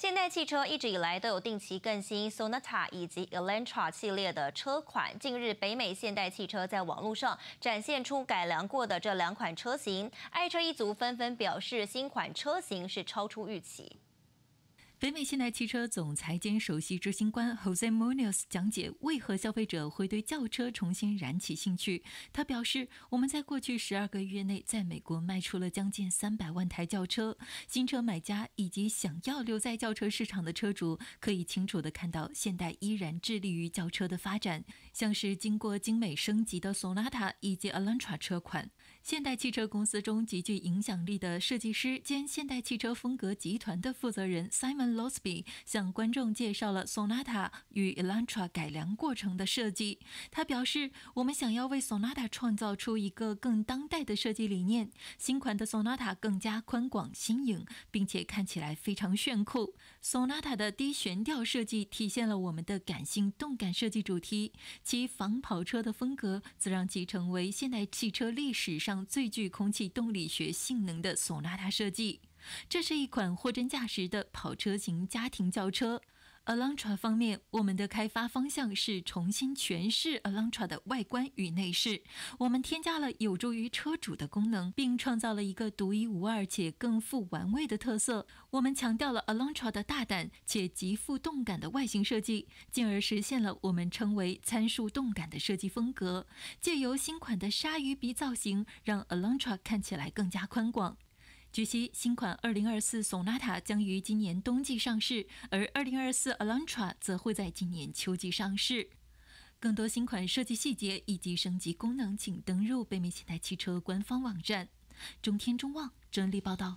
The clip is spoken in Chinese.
现代汽车一直以来都有定期更新 Sonata 以及 Elantra 系列的车款。近日，北美现代汽车在网络上展现出改良过的这两款车型，爱车一族纷纷表示新款车型是超出预期。北美现代汽车总裁兼首席执行官 Jose Munoz 讲解为何消费者会对轿车重新燃起兴趣。他表示：“我们在过去十二个月内，在美国卖出了将近三百万台轿车。新车买家以及想要留在轿车市场的车主，可以清楚地看到现代依然致力于轿车的发展，像是经过精美升级的 Sonata 以及 Elantra 车款。”现代汽车公司中极具影响力的设计师兼现代汽车风格集团的负责人 Simon Losby 向观众介绍了 Sonata 与 Elantra 改良过程的设计。他表示：“我们想要为 Sonata 创造出一个更当代的设计理念。新款的 Sonata 更加宽广新颖，并且看起来非常炫酷。Sonata 的低悬吊设计体现了我们的感性动感设计主题，其仿跑车的风格则让其成为现代汽车历史上。”最具空气动力学性能的索纳塔设计，这是一款货真价实的跑车型家庭轿车。a l a n t r a 方面，我们的开发方向是重新诠释 a l a n t r a 的外观与内饰。我们添加了有助于车主的功能，并创造了一个独一无二且更富玩味的特色。我们强调了 a l a n t r a 的大胆且极富动感的外形设计，进而实现了我们称为“参数动感”的设计风格。借由新款的鲨鱼鼻造型，让 a l a n t r a 看起来更加宽广。据悉，新款2024索纳塔将于今年冬季上市，而2024 a n tra 则会在今年秋季上市。更多新款设计细节以及升级功能，请登录北美现代汽车官方网站。中天中望整理报道。